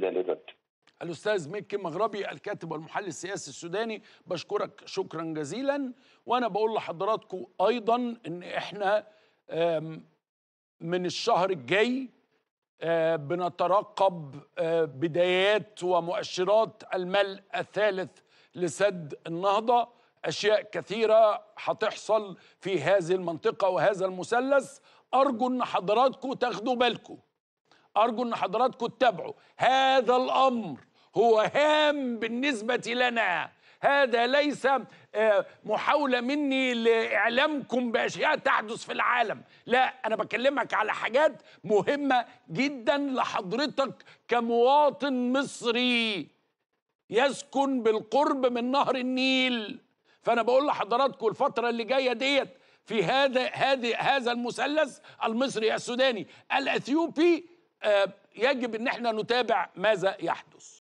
ليبرتي الاستاذ مكي مغربي الكاتب والمحلل السياسي السوداني بشكرك شكرا جزيلا وانا بقول لحضراتكم ايضا ان احنا من الشهر الجاي بنترقب بدايات ومؤشرات الملء الثالث لسد النهضه اشياء كثيره هتحصل في هذه المنطقه وهذا المثلث ارجو ان حضراتكم تاخدوا بالكم أرجو أن حضراتكم تتابعوا هذا الأمر هو هام بالنسبة لنا هذا ليس آه، محاولة مني لإعلامكم بأشياء تحدث في العالم لا أنا بكلمك على حاجات مهمة جدا لحضرتك كمواطن مصري يسكن بالقرب من نهر النيل فأنا بقول لحضراتكم الفترة اللي جاية ديت في هذا هذه هذا المثلث المصري السوداني الأثيوبي آه، يجب ان احنا نتابع ماذا يحدث